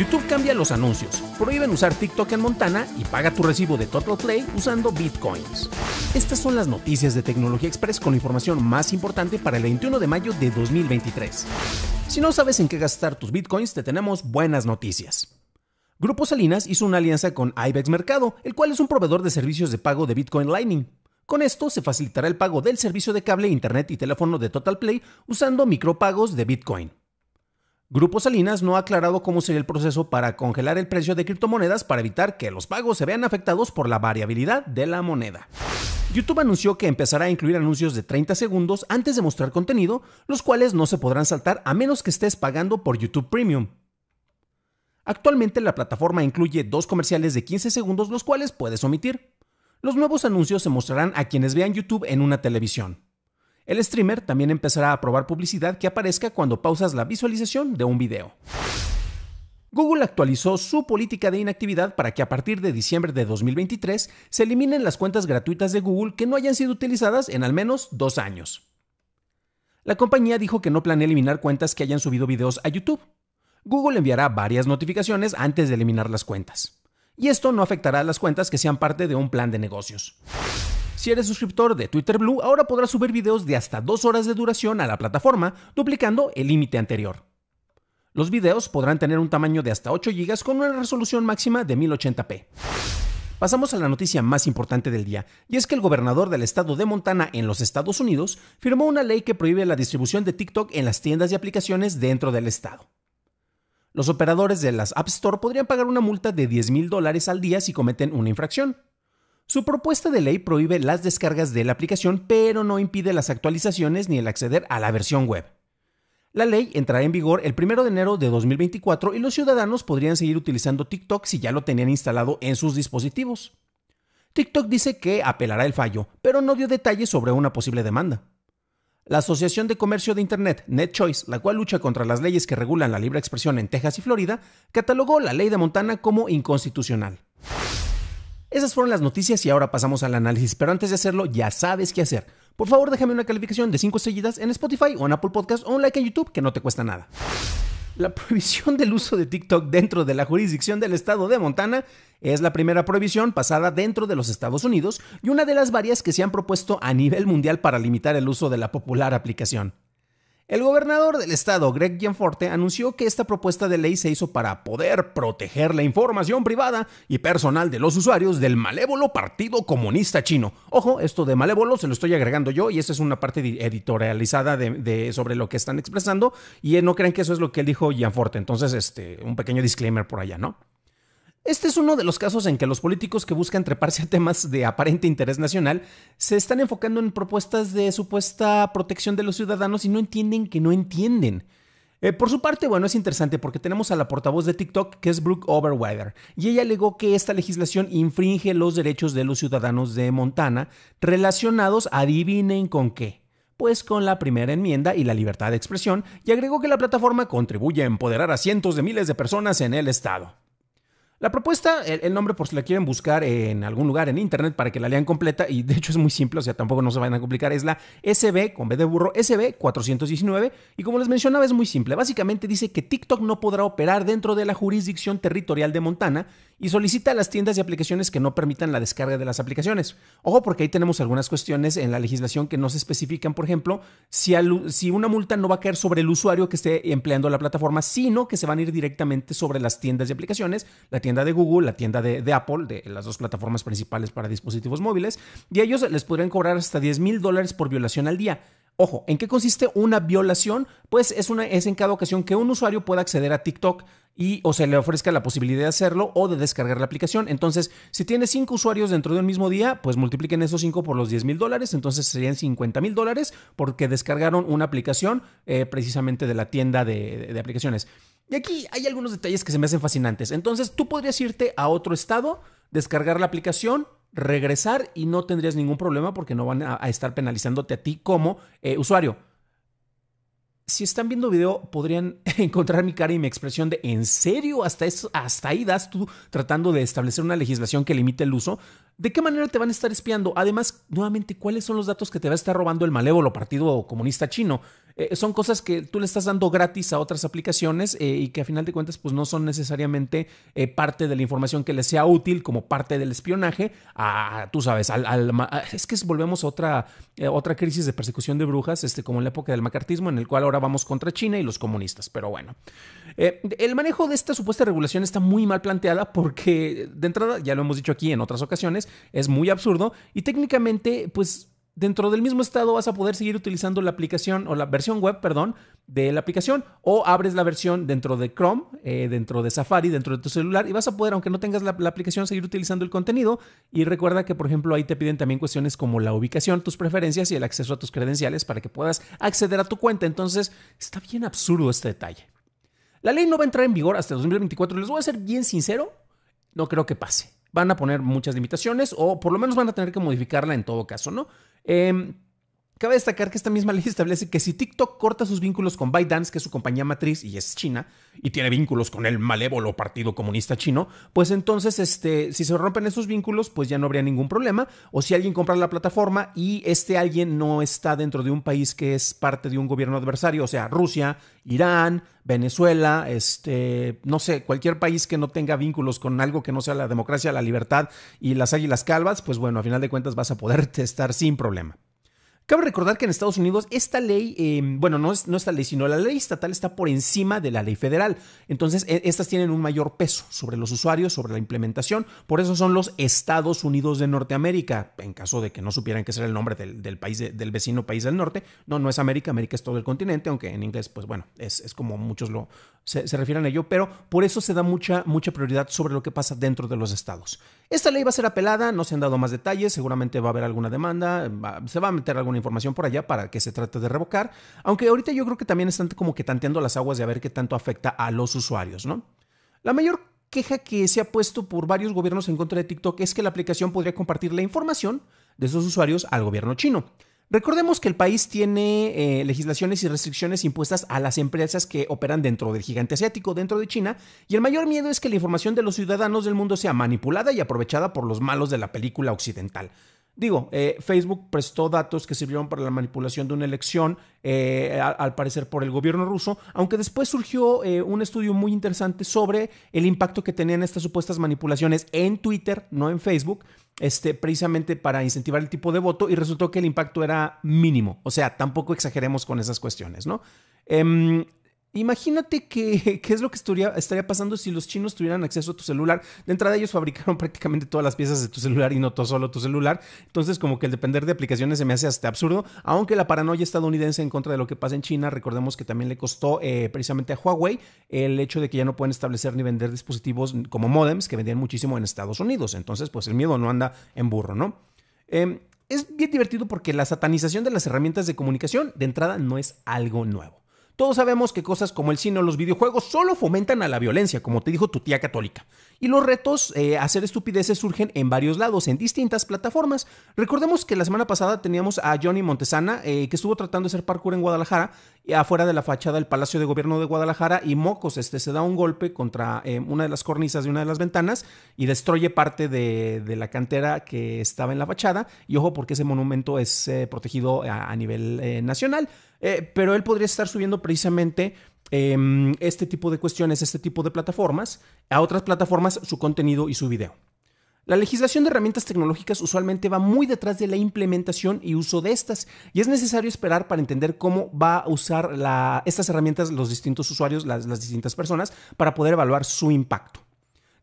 YouTube cambia los anuncios, prohíben usar TikTok en Montana y paga tu recibo de Total Play usando bitcoins. Estas son las noticias de Tecnología Express con la información más importante para el 21 de mayo de 2023. Si no sabes en qué gastar tus bitcoins, te tenemos buenas noticias. Grupo Salinas hizo una alianza con IBEX Mercado, el cual es un proveedor de servicios de pago de Bitcoin Lightning. Con esto se facilitará el pago del servicio de cable, internet y teléfono de Total Play usando micropagos de Bitcoin. Grupo Salinas no ha aclarado cómo sería el proceso para congelar el precio de criptomonedas para evitar que los pagos se vean afectados por la variabilidad de la moneda. YouTube anunció que empezará a incluir anuncios de 30 segundos antes de mostrar contenido, los cuales no se podrán saltar a menos que estés pagando por YouTube Premium. Actualmente la plataforma incluye dos comerciales de 15 segundos los cuales puedes omitir. Los nuevos anuncios se mostrarán a quienes vean YouTube en una televisión. El streamer también empezará a probar publicidad que aparezca cuando pausas la visualización de un video. Google actualizó su política de inactividad para que a partir de diciembre de 2023 se eliminen las cuentas gratuitas de Google que no hayan sido utilizadas en al menos dos años. La compañía dijo que no planea eliminar cuentas que hayan subido videos a YouTube. Google enviará varias notificaciones antes de eliminar las cuentas. Y esto no afectará a las cuentas que sean parte de un plan de negocios. Si eres suscriptor de Twitter Blue, ahora podrás subir videos de hasta dos horas de duración a la plataforma, duplicando el límite anterior. Los videos podrán tener un tamaño de hasta 8 GB con una resolución máxima de 1080p. Pasamos a la noticia más importante del día, y es que el gobernador del estado de Montana en los Estados Unidos firmó una ley que prohíbe la distribución de TikTok en las tiendas y aplicaciones dentro del estado. Los operadores de las App Store podrían pagar una multa de $10,000 mil dólares al día si cometen una infracción. Su propuesta de ley prohíbe las descargas de la aplicación, pero no impide las actualizaciones ni el acceder a la versión web. La ley entrará en vigor el 1 de enero de 2024 y los ciudadanos podrían seguir utilizando TikTok si ya lo tenían instalado en sus dispositivos. TikTok dice que apelará el fallo, pero no dio detalles sobre una posible demanda. La Asociación de Comercio de Internet, NetChoice, la cual lucha contra las leyes que regulan la libre expresión en Texas y Florida, catalogó la ley de Montana como inconstitucional. Esas fueron las noticias y ahora pasamos al análisis, pero antes de hacerlo ya sabes qué hacer. Por favor déjame una calificación de 5 estrellitas en Spotify o en Apple Podcast o un like en YouTube que no te cuesta nada. La prohibición del uso de TikTok dentro de la jurisdicción del estado de Montana es la primera prohibición pasada dentro de los Estados Unidos y una de las varias que se han propuesto a nivel mundial para limitar el uso de la popular aplicación. El gobernador del estado, Greg Gianforte, anunció que esta propuesta de ley se hizo para poder proteger la información privada y personal de los usuarios del malévolo Partido Comunista Chino. Ojo, esto de malévolo se lo estoy agregando yo y esa es una parte editorializada de, sobre lo que están expresando y eh, no creen que eso es lo que él dijo Gianforte. Entonces, este, un pequeño disclaimer por allá, ¿no? Este es uno de los casos en que los políticos que buscan treparse a temas de aparente interés nacional se están enfocando en propuestas de supuesta protección de los ciudadanos y no entienden que no entienden. Eh, por su parte, bueno, es interesante porque tenemos a la portavoz de TikTok, que es Brooke Overweider, y ella alegó que esta legislación infringe los derechos de los ciudadanos de Montana relacionados, adivinen con qué, pues con la primera enmienda y la libertad de expresión, y agregó que la plataforma contribuye a empoderar a cientos de miles de personas en el estado. La propuesta, el, nombre por si la quieren buscar en algún lugar en internet para que la lean completa, y de hecho es muy simple, o sea, tampoco no se vayan a complicar, es la SB, con B de burro, SB 419, y como les mencionaba es muy simple, básicamente dice que TikTok no podrá operar dentro de la jurisdicción territorial de Montana y solicita a las tiendas y aplicaciones que no permitan la descarga de las aplicaciones. Ojo, porque ahí tenemos algunas cuestiones en la legislación que no se especifican, por ejemplo, si, si una multa no va a caer sobre el usuario que esté empleando la plataforma, sino que se van a ir directamente sobre las tiendas y aplicaciones, la tienda tienda de Google, la tienda de, Apple, de las dos plataformas principales para dispositivos móviles, y ellos les podrían cobrar hasta 10 mil dólares por violación al día. Ojo, ¿en qué consiste una violación? Pues es, una, es en cada ocasión que un usuario pueda acceder a TikTok y o se le ofrezca la posibilidad de hacerlo o de descargar la aplicación. Entonces, si tiene cinco usuarios dentro de un mismo día, pues multipliquen esos cinco por los 10 mil dólares, entonces serían 50 mil dólares porque descargaron una aplicación eh, precisamente de la tienda de aplicaciones. Y aquí hay algunos detalles que se me hacen fascinantes. Entonces tú podrías irte a otro estado, descargar la aplicación, regresar y no tendrías ningún problema porque no van a, estar penalizándote a ti como eh, usuario. Si están viendo video, podrían encontrar mi cara y mi expresión de en serio, hasta, hasta ahí das tú tratando de establecer una legislación que limite el uso. ¿De qué manera te van a estar espiando? Además, nuevamente, ¿cuáles son los datos que te va a estar robando el malévolo Partido Comunista Chino? Eh, son cosas que tú le estás dando gratis a otras aplicaciones eh, y que a final de cuentas pues no son necesariamente eh, parte de la información que les sea útil como parte del espionaje a, ah, tú sabes, al, es que volvemos a otra, otra crisis de persecución de brujas, este, como en la época del macartismo, en el cual ahora vamos contra China y los comunistas, pero bueno. el manejo de esta supuesta regulación está muy mal planteada porque de entrada, ya lo hemos dicho aquí en otras ocasiones, es muy absurdo y técnicamente pues dentro del mismo estado vas a poder seguir utilizando la aplicación o la versión web, perdón, de la aplicación o abres la versión dentro de Chrome, eh, dentro de Safari, dentro de tu celular y vas a poder, aunque no tengas la, la, aplicación, seguir utilizando el contenido y recuerda que, por ejemplo, ahí te piden también cuestiones como la ubicación, tus preferencias y el acceso a tus credenciales para que puedas acceder a tu cuenta. Entonces, está bien absurdo este detalle. La ley no va a entrar en vigor hasta 2024. Les voy a ser bien sincero, no creo que pase van a poner muchas limitaciones o por lo menos van a tener que modificarla en todo caso, ¿no? Em, Cabe destacar que esta misma ley establece que si TikTok corta sus vínculos con ByteDance, que es su compañía matriz y es China, y tiene vínculos con el malévolo Partido Comunista Chino, pues entonces, este, si se rompen esos vínculos, pues ya no habría ningún problema. O si alguien compra la plataforma y este alguien no está dentro de un país que es parte de un gobierno adversario, o sea, Rusia, Irán, Venezuela, este, no sé, cualquier país que no tenga vínculos con algo que no sea la democracia, la libertad y las águilas calvas, pues bueno, a final de cuentas vas a poder estar sin problema. Cabe recordar que en Estados Unidos esta ley, eh, bueno, no, es, no esta ley, sino la ley estatal está por encima de la ley federal. Entonces, e, estas tienen un mayor peso sobre los usuarios, sobre la implementación. Por eso son los Estados Unidos de Norteamérica, en caso de que no supieran que será el nombre del, país, del vecino país del norte. No, no es América, América es todo el continente, aunque en inglés, pues bueno, es, como muchos lo, se, refieren a ello, pero por eso se da mucha, mucha prioridad sobre lo que pasa dentro de los estados. Esta ley va a ser apelada, no se han dado más detalles, seguramente va a haber alguna demanda, se va a meter alguna información por allá para que se trate de revocar, aunque ahorita yo creo que también están como que tanteando las aguas de a ver qué tanto afecta a los usuarios, ¿no? La mayor queja que se ha puesto por varios gobiernos en contra de TikTok es que la aplicación podría compartir la información de esos usuarios al gobierno chino. Recordemos que el país tiene eh, legislaciones y restricciones impuestas a las empresas que operan dentro del gigante asiático, dentro de China, y el mayor miedo es que la información de los ciudadanos del mundo sea manipulada y aprovechada por los malos de la película occidental digo, eh, Facebook prestó datos que sirvieron para la manipulación de una elección, eh, al, parecer por el gobierno ruso, aunque después surgió eh, un estudio muy interesante sobre el impacto que tenían estas supuestas manipulaciones en Twitter, no en Facebook, este, precisamente para incentivar el tipo de voto y resultó que el impacto era mínimo. O sea, tampoco exageremos con esas cuestiones, ¿no? Em, Imagínate qué es lo que estaría, pasando si los chinos tuvieran acceso a tu celular. De entrada ellos fabricaron prácticamente todas las piezas de tu celular y no todo solo tu celular. Entonces como que el depender de aplicaciones se me hace hasta absurdo. Aunque la paranoia estadounidense en contra de lo que pasa en China, recordemos que también le costó eh, precisamente a Huawei el hecho de que ya no pueden establecer ni vender dispositivos como modems que vendían muchísimo en Estados Unidos. Entonces pues el miedo no anda en burro, ¿no? Em, es bien divertido porque la satanización de las herramientas de comunicación de entrada no es algo nuevo. Todos sabemos que cosas como el cine o los videojuegos solo fomentan a la violencia, como te dijo tu tía católica. Y los retos eh, a hacer estupideces surgen en varios lados, en distintas plataformas. Recordemos que la semana pasada teníamos a Johnny Montesana, eh, que estuvo tratando de hacer parkour en Guadalajara, eh, afuera de la fachada del Palacio de Gobierno de Guadalajara, y Mocos este, se da un golpe contra una de las cornisas de una de las ventanas y destruye parte de, la cantera que estaba en la fachada. Y ojo, porque ese monumento es protegido a nivel nacional. Eh, pero él podría estar subiendo precisamente em, este tipo de cuestiones, este tipo de plataformas, a otras plataformas su contenido y su video. La legislación de herramientas tecnológicas usualmente va muy detrás de la implementación y uso de estas, y es necesario esperar para entender cómo va a usar estas herramientas los distintos usuarios, las, distintas personas, para poder evaluar su impacto.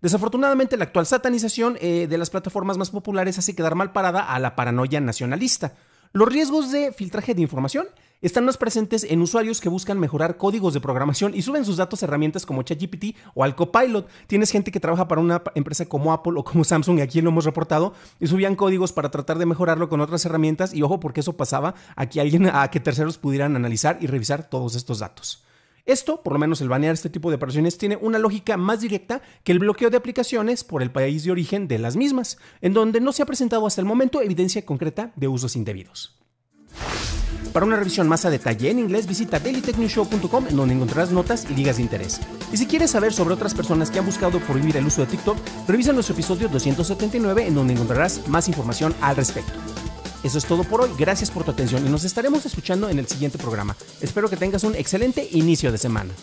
Desafortunadamente, la actual satanización eh, de las plataformas más populares hace quedar mal parada a la paranoia nacionalista. Los riesgos de filtraje de información están más presentes en usuarios que buscan mejorar códigos de programación y suben sus datos a herramientas como ChatGPT o al Copilot. Tienes gente que trabaja para una empresa como Apple o como Samsung, y aquí lo hemos reportado, y subían códigos para tratar de mejorarlo con otras herramientas y ojo porque eso pasaba a alguien a que terceros pudieran analizar y revisar todos estos datos. Esto, por lo menos el banear este tipo de operaciones, tiene una lógica más directa que el bloqueo de aplicaciones por el país de origen de las mismas, en donde no se ha presentado hasta el momento evidencia concreta de usos indebidos. Para una revisión más a detalle en inglés, visita dailytechnewshow.com en donde encontrarás notas y ligas de interés. Y si quieres saber sobre otras personas que han buscado prohibir el uso de TikTok, revisa nuestro episodio 279 en donde encontrarás más información al respecto. Eso es todo por hoy, gracias por tu atención y nos estaremos escuchando en el siguiente programa. Espero que tengas un excelente inicio de semana.